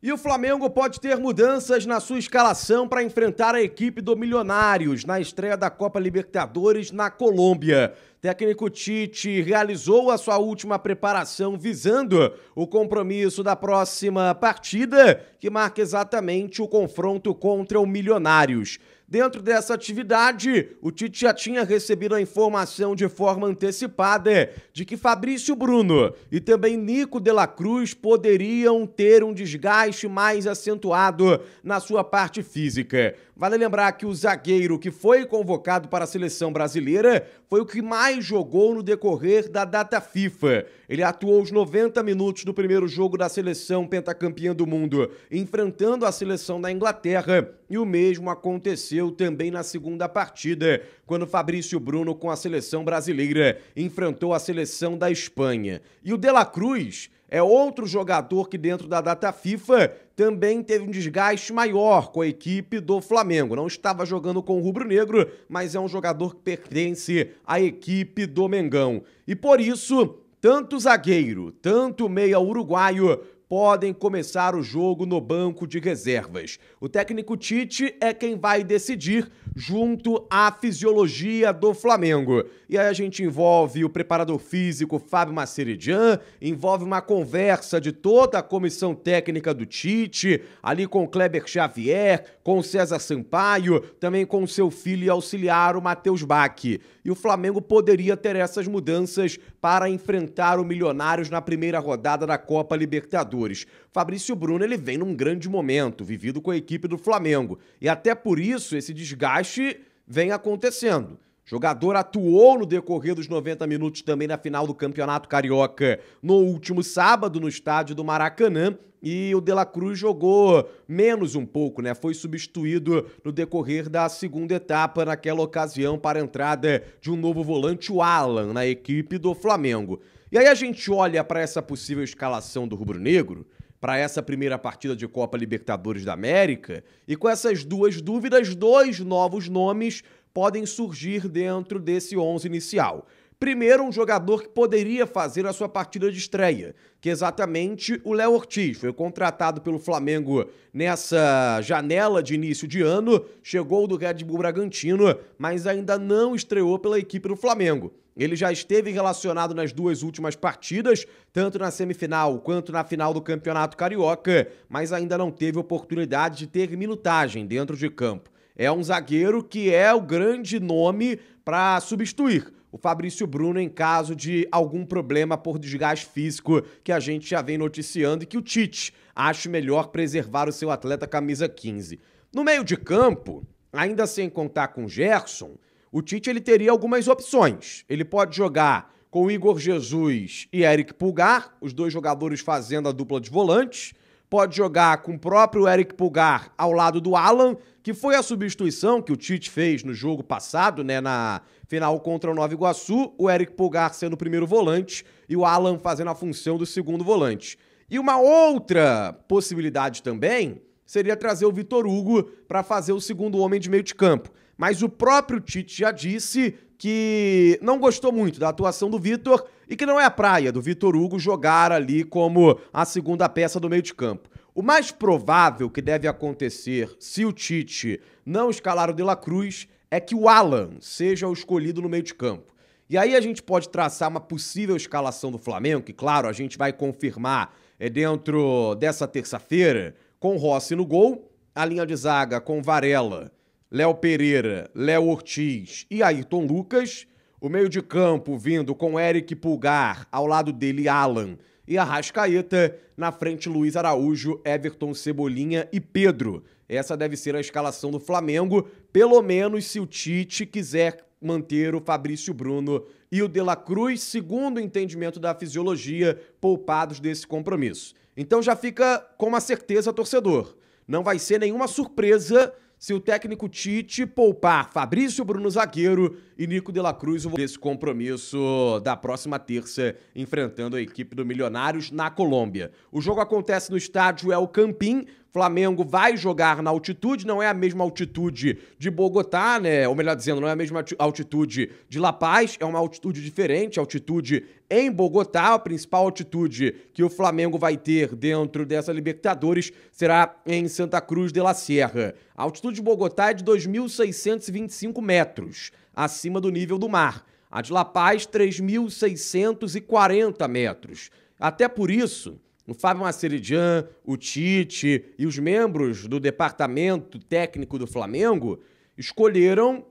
E o Flamengo pode ter mudanças na sua escalação para enfrentar a equipe do Milionários na estreia da Copa Libertadores na Colômbia. técnico Tite realizou a sua última preparação visando o compromisso da próxima partida, que marca exatamente o confronto contra o Milionários. Dentro dessa atividade, o Tite já tinha recebido a informação de forma antecipada de que Fabrício Bruno e também Nico de la Cruz poderiam ter um desgaste mais acentuado na sua parte física. Vale lembrar que o zagueiro que foi convocado para a seleção brasileira foi o que mais jogou no decorrer da data FIFA. Ele atuou os 90 minutos do primeiro jogo da seleção pentacampeã do mundo, enfrentando a seleção da Inglaterra e o mesmo aconteceu também na segunda partida, quando Fabrício Bruno com a seleção brasileira enfrentou a seleção da Espanha. E o De La Cruz é outro jogador que dentro da data FIFA também teve um desgaste maior com a equipe do Flamengo. Não estava jogando com o rubro-negro, mas é um jogador que pertence à equipe do Mengão. E por isso, tanto zagueiro, tanto meia uruguaio podem começar o jogo no banco de reservas. O técnico Tite é quem vai decidir junto à fisiologia do Flamengo. E aí a gente envolve o preparador físico Fábio Maceridian, envolve uma conversa de toda a comissão técnica do Tite, ali com Kleber Xavier, com César Sampaio, também com o seu filho e auxiliar, o Matheus Bach. E o Flamengo poderia ter essas mudanças para enfrentar o Milionários na primeira rodada da Copa Libertadores jogadores. Fabrício Bruno ele vem num grande momento, vivido com a equipe do Flamengo. E até por isso esse desgaste vem acontecendo. jogador atuou no decorrer dos 90 minutos também na final do Campeonato Carioca no último sábado no estádio do Maracanã e o De La Cruz jogou menos um pouco, né? Foi substituído no decorrer da segunda etapa naquela ocasião para a entrada de um novo volante, o Alan, na equipe do Flamengo. E aí a gente olha para essa possível escalação do rubro-negro, para essa primeira partida de Copa Libertadores da América, e com essas duas dúvidas, dois novos nomes podem surgir dentro desse 11 inicial. Primeiro, um jogador que poderia fazer a sua partida de estreia, que é exatamente o Léo Ortiz. Foi contratado pelo Flamengo nessa janela de início de ano, chegou do Red Bull Bragantino, mas ainda não estreou pela equipe do Flamengo. Ele já esteve relacionado nas duas últimas partidas, tanto na semifinal quanto na final do Campeonato Carioca, mas ainda não teve oportunidade de ter minutagem dentro de campo. É um zagueiro que é o grande nome para substituir o Fabrício Bruno em caso de algum problema por desgaste físico que a gente já vem noticiando e que o Tite acha melhor preservar o seu atleta camisa 15. No meio de campo, ainda sem contar com Gerson, o Tite ele teria algumas opções. Ele pode jogar com Igor Jesus e Eric Pulgar, os dois jogadores fazendo a dupla de volantes. Pode jogar com o próprio Eric Pulgar ao lado do Alan, que foi a substituição que o Tite fez no jogo passado, né, na final contra o Nova Iguaçu, o Eric Pulgar sendo o primeiro volante e o Alan fazendo a função do segundo volante. E uma outra possibilidade também seria trazer o Vitor Hugo para fazer o segundo homem de meio de campo. Mas o próprio Tite já disse que não gostou muito da atuação do Vitor e que não é a praia do Vitor Hugo jogar ali como a segunda peça do meio de campo. O mais provável que deve acontecer se o Tite não escalar o De La Cruz é que o Alan seja o escolhido no meio de campo. E aí a gente pode traçar uma possível escalação do Flamengo, que claro, a gente vai confirmar eh, dentro dessa terça-feira, com Rossi no gol, a linha de zaga com Varela Léo Pereira, Léo Ortiz e Ayrton Lucas. O meio de campo vindo com Eric Pulgar, ao lado dele Alan e Arrascaeta. Na frente, Luiz Araújo, Everton Cebolinha e Pedro. Essa deve ser a escalação do Flamengo, pelo menos se o Tite quiser manter o Fabrício Bruno e o De La Cruz, segundo o entendimento da fisiologia, poupados desse compromisso. Então já fica com uma certeza, torcedor. Não vai ser nenhuma surpresa se o técnico Tite poupar Fabrício Bruno Zagueiro e Nico de la Cruz desse compromisso da próxima terça, enfrentando a equipe do Milionários na Colômbia. O jogo acontece no estádio El Campín, Flamengo vai jogar na altitude, não é a mesma altitude de Bogotá, né? Ou melhor dizendo, não é a mesma altitude de La Paz, é uma altitude diferente, altitude em Bogotá, a principal altitude que o Flamengo vai ter dentro dessa Libertadores será em Santa Cruz de la Sierra. A altitude de Bogotá é de 2.625 metros, acima do nível do mar. A de La Paz, 3.640 metros. Até por isso, o Fábio Maceridian, o Tite e os membros do departamento técnico do Flamengo escolheram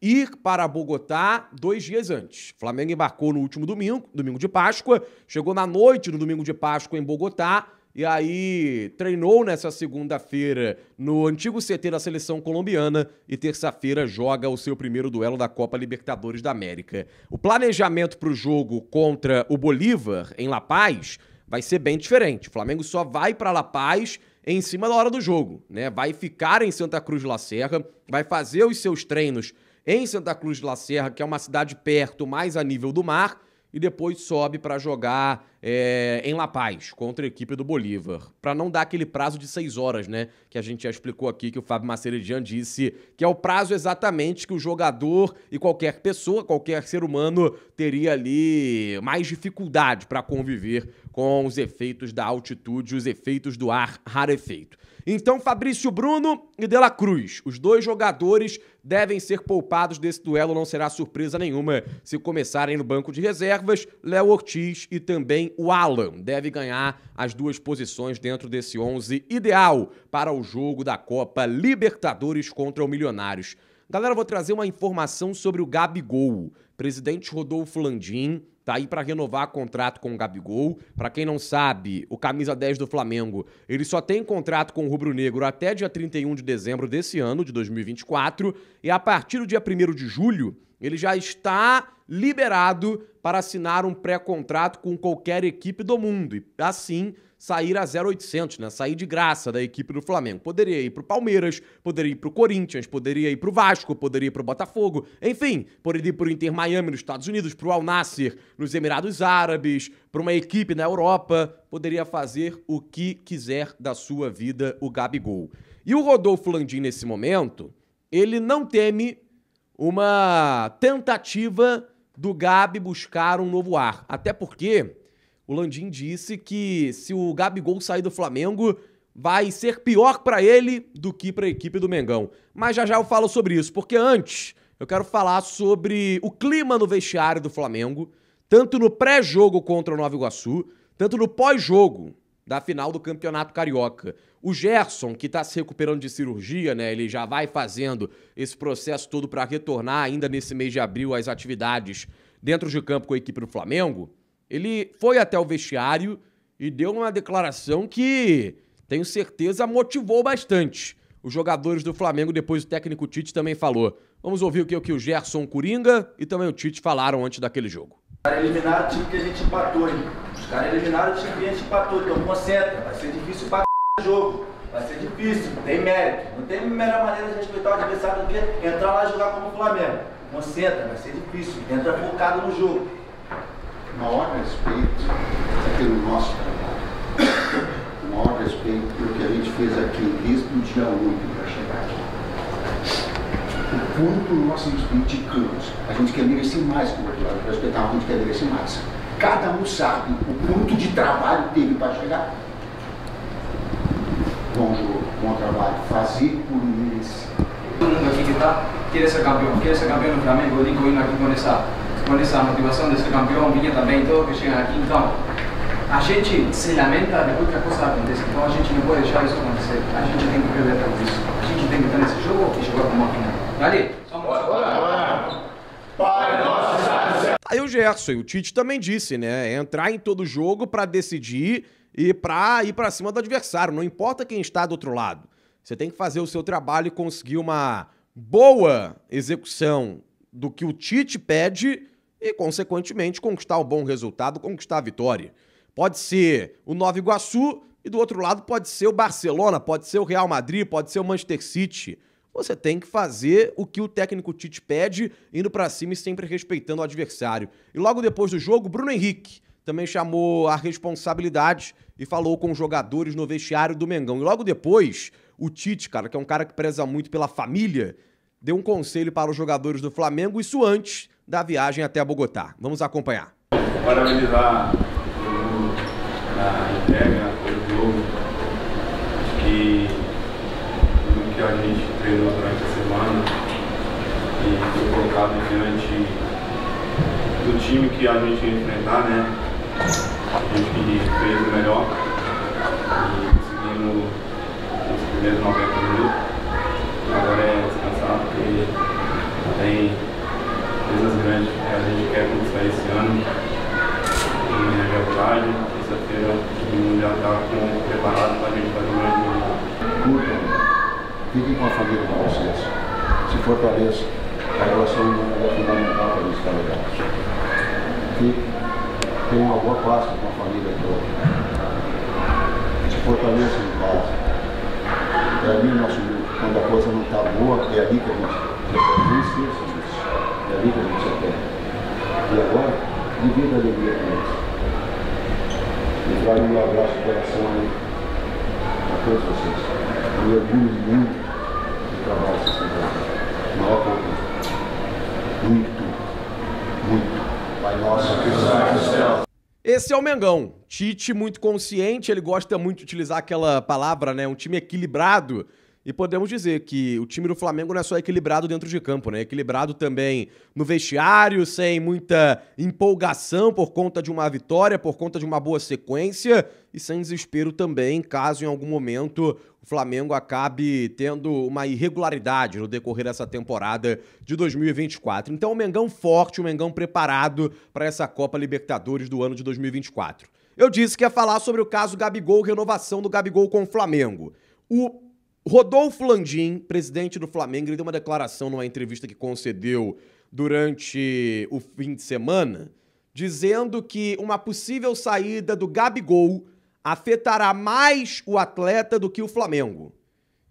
ir para Bogotá dois dias antes. O Flamengo embarcou no último domingo, domingo de Páscoa, chegou na noite do domingo de Páscoa em Bogotá e aí treinou nessa segunda-feira no antigo CT da seleção colombiana e terça-feira joga o seu primeiro duelo da Copa Libertadores da América. O planejamento para o jogo contra o Bolívar em La Paz vai ser bem diferente. O Flamengo só vai para La Paz em cima da hora do jogo, né? Vai ficar em Santa Cruz de la Serra, vai fazer os seus treinos em Santa Cruz de la Serra, que é uma cidade perto, mais a nível do mar, e depois sobe para jogar é, em La Paz contra a equipe do Bolívar. Para não dar aquele prazo de seis horas, né? Que a gente já explicou aqui, que o Fábio Maceredian disse, que é o prazo exatamente que o jogador e qualquer pessoa, qualquer ser humano, teria ali mais dificuldade para conviver com os efeitos da altitude, os efeitos do ar rarefeito. Então, Fabrício Bruno e De La Cruz, os dois jogadores devem ser poupados desse duelo, não será surpresa nenhuma se começarem no banco de reservas. Léo Ortiz e também o Alan devem ganhar as duas posições dentro desse 11 ideal para o jogo da Copa Libertadores contra o Milionários. Galera, vou trazer uma informação sobre o Gabigol. Presidente Rodolfo Landim tá aí para renovar contrato com o Gabigol. Para quem não sabe, o camisa 10 do Flamengo, ele só tem contrato com o Rubro Negro até dia 31 de dezembro desse ano, de 2024, e a partir do dia 1 de julho, ele já está liberado para assinar um pré-contrato com qualquer equipe do mundo. E assim, sair a 0800, né? Sair de graça da equipe do Flamengo. Poderia ir pro Palmeiras, poderia ir pro Corinthians, poderia ir pro Vasco, poderia ir pro Botafogo, enfim, poderia ir pro Inter Miami nos Estados Unidos, pro Al nassr nos Emirados Árabes, para uma equipe na Europa, poderia fazer o que quiser da sua vida o Gabigol. E o Rodolfo Landim, nesse momento, ele não teme uma tentativa do Gabi buscar um novo ar. Até porque o Landim disse que se o Gabigol sair do Flamengo, vai ser pior para ele do que para a equipe do Mengão. Mas já já eu falo sobre isso, porque antes eu quero falar sobre o clima no vestiário do Flamengo, tanto no pré-jogo contra o Nova Iguaçu, tanto no pós-jogo da final do Campeonato Carioca. O Gerson, que está se recuperando de cirurgia, né? Ele já vai fazendo esse processo todo para retornar ainda nesse mês de abril às atividades dentro de campo com a equipe do Flamengo. Ele foi até o vestiário e deu uma declaração que, tenho certeza, motivou bastante os jogadores do Flamengo. Depois o técnico Tite também falou. Vamos ouvir o que, o que o Gerson Coringa e também o Tite falaram antes daquele jogo. caras eliminaram o time que a gente empatou, hein? Os caras eliminaram o time que a gente empatou, então concentra, vai ser difícil pra c... jogo. Vai ser difícil, não tem mérito. Não tem melhor maneira de respeitar o adversário do que entrar lá e jogar como o Flamengo. Concentra, vai ser difícil. Entra focado no jogo maior respeito é pelo nosso trabalho, o maior respeito pelo que a gente fez aqui desde o dia 8 para chegar aqui. O quanto nós nos criticamos, a gente quer merecer mais que o outro lado, respeitar, é a gente quer merecer mais. Cada um sabe o quanto de trabalho teve para chegar. Bom jogo, bom trabalho, fazer por merecer. Todo mundo aqui que está, querer ser campeão, querer ser campeão no Flamengo, digo, y aqui começar com essa motivação de ser campeão, vinha também todo que chega aqui. Então, a gente se lamenta depois que a coisa acontece. Então, a gente não pode deixar isso acontecer. A gente tem que perder por isso. A gente tem que estar nesse jogo e jogar com uma final. Dali, só Pai nosso, Aí o Gerson e o Tite também disse, né? É entrar em todo jogo para decidir e para ir para cima do adversário. Não importa quem está do outro lado. Você tem que fazer o seu trabalho e conseguir uma boa execução do que o Tite pede e, consequentemente, conquistar um bom resultado, conquistar a vitória. Pode ser o Nova Iguaçu e do outro lado pode ser o Barcelona, pode ser o Real Madrid, pode ser o Manchester City. Você tem que fazer o que o técnico Tite pede, indo para cima e sempre respeitando o adversário. E logo depois do jogo, Bruno Henrique também chamou a responsabilidade e falou com os jogadores no vestiário do Mengão. E logo depois, o Tite, cara, que é um cara que preza muito pela família, deu um conselho para os jogadores do Flamengo, isso antes da viagem até Bogotá. Vamos acompanhar. Parabenizar a entrega pelo Acho que tudo que a gente treinou durante a semana e foi colocado diante do time que a gente ia enfrentar, né? A gente fez o melhor e conseguimos os primeiros 90 minutos. a gente quer começar esse ano em regulagem. Terça-feira o mundo já está preparado para a gente fazer mais grande jogo. Curtam, fiquem com a família de vocês. Se fortaleça, a relação é fundamental para isso estar legal. Fique, tenha uma boa pasta com a família toda. Se fortaleça em casa. É ali o nosso grupo. Quando a coisa não está boa, é ali que a gente. É De a alegria com eles. Eu trago um abraço de coração aí a todos vocês. Eu orgulho muito do trabalho que vocês estão Maior Muito, muito. Pai nosso que está no céu. Esse é o Mengão. Tite, muito consciente, ele gosta muito de utilizar aquela palavra, né? Um time equilibrado. E podemos dizer que o time do Flamengo não é só equilibrado dentro de campo, né? É equilibrado também no vestiário, sem muita empolgação por conta de uma vitória, por conta de uma boa sequência e sem desespero também, caso em algum momento o Flamengo acabe tendo uma irregularidade no decorrer dessa temporada de 2024. Então, o Mengão forte, o Mengão preparado para essa Copa Libertadores do ano de 2024. Eu disse que ia falar sobre o caso Gabigol, renovação do Gabigol com o Flamengo. O Rodolfo Landim, presidente do Flamengo, ele deu uma declaração numa entrevista que concedeu durante o fim de semana, dizendo que uma possível saída do Gabigol afetará mais o atleta do que o Flamengo.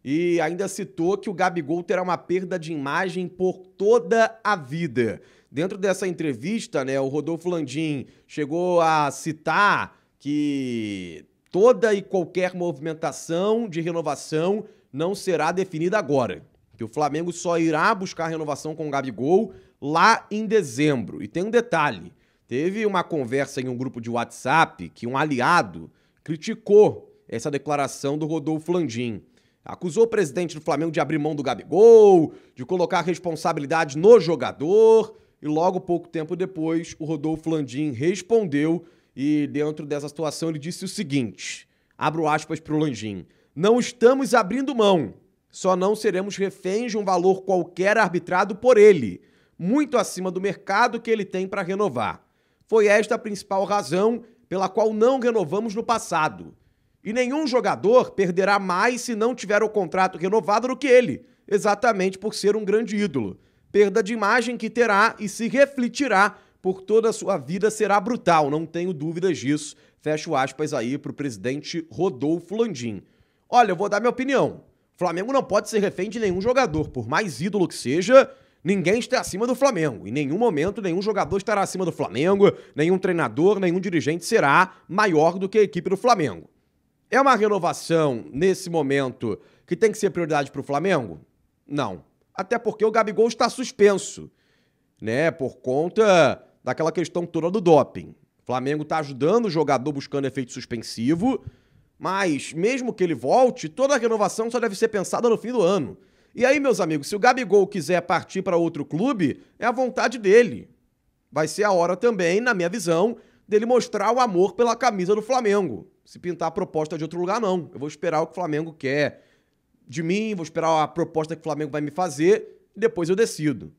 E ainda citou que o Gabigol terá uma perda de imagem por toda a vida. Dentro dessa entrevista, né, o Rodolfo Landim chegou a citar que toda e qualquer movimentação de renovação não será definida agora. Que o Flamengo só irá buscar renovação com o Gabigol lá em dezembro. E tem um detalhe: teve uma conversa em um grupo de WhatsApp que um aliado criticou essa declaração do Rodolfo Landim. Acusou o presidente do Flamengo de abrir mão do Gabigol, de colocar a responsabilidade no jogador. E logo pouco tempo depois, o Rodolfo Landim respondeu e dentro dessa situação ele disse o seguinte: abro aspas para o Landim. Não estamos abrindo mão, só não seremos reféns de um valor qualquer arbitrado por ele, muito acima do mercado que ele tem para renovar. Foi esta a principal razão pela qual não renovamos no passado. E nenhum jogador perderá mais se não tiver o contrato renovado do que ele, exatamente por ser um grande ídolo. Perda de imagem que terá e se refletirá por toda a sua vida será brutal, não tenho dúvidas disso. Fecho aspas aí para o presidente Rodolfo Landim. Olha, eu vou dar minha opinião. O Flamengo não pode ser refém de nenhum jogador, por mais ídolo que seja, ninguém está acima do Flamengo. Em nenhum momento, nenhum jogador estará acima do Flamengo, nenhum treinador, nenhum dirigente será maior do que a equipe do Flamengo. É uma renovação, nesse momento, que tem que ser prioridade para o Flamengo? Não. Até porque o Gabigol está suspenso, né? Por conta daquela questão toda do doping. O Flamengo está ajudando o jogador buscando efeito suspensivo, mas, mesmo que ele volte, toda a renovação só deve ser pensada no fim do ano. E aí, meus amigos, se o Gabigol quiser partir para outro clube, é a vontade dele. Vai ser a hora também, na minha visão, dele mostrar o amor pela camisa do Flamengo. Se pintar a proposta de outro lugar, não. Eu vou esperar o que o Flamengo quer de mim, vou esperar a proposta que o Flamengo vai me fazer, e depois eu decido.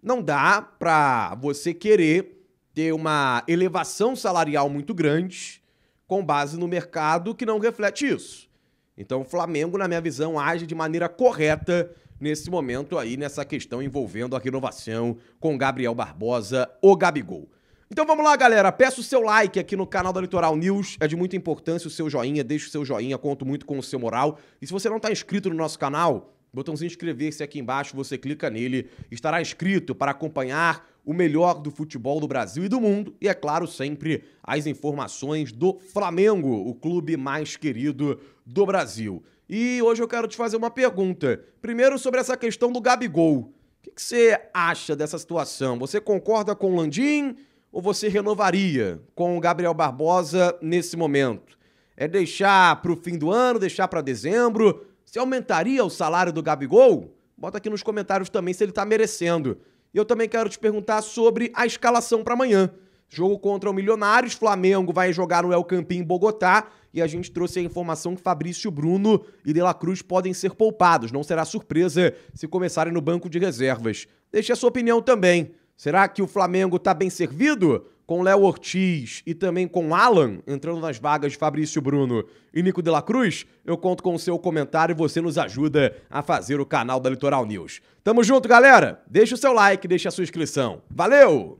Não dá para você querer ter uma elevação salarial muito grande com base no mercado que não reflete isso. Então o Flamengo, na minha visão, age de maneira correta nesse momento aí, nessa questão envolvendo a renovação com Gabriel Barbosa ou Gabigol. Então vamos lá, galera. Peço o seu like aqui no canal da Litoral News. É de muita importância o seu joinha. deixa o seu joinha, conto muito com o seu moral. E se você não está inscrito no nosso canal, Botãozinho inscrever-se aqui embaixo, você clica nele, estará inscrito para acompanhar o melhor do futebol do Brasil e do mundo e, é claro, sempre as informações do Flamengo, o clube mais querido do Brasil. E hoje eu quero te fazer uma pergunta. Primeiro, sobre essa questão do Gabigol. O que você acha dessa situação? Você concorda com o Landim ou você renovaria com o Gabriel Barbosa nesse momento? É deixar para o fim do ano, deixar para dezembro? Você aumentaria o salário do Gabigol? Bota aqui nos comentários também se ele está merecendo. E eu também quero te perguntar sobre a escalação para amanhã. Jogo contra o Milionários, Flamengo vai jogar no El Campín em Bogotá e a gente trouxe a informação que Fabrício Bruno e De La Cruz podem ser poupados. Não será surpresa se começarem no banco de reservas. Deixe a sua opinião também. Será que o Flamengo está bem servido? com Léo Ortiz e também com Alan, entrando nas vagas de Fabrício Bruno e Nico de la Cruz, eu conto com o seu comentário e você nos ajuda a fazer o canal da Litoral News. Tamo junto, galera! Deixa o seu like, deixa a sua inscrição. Valeu!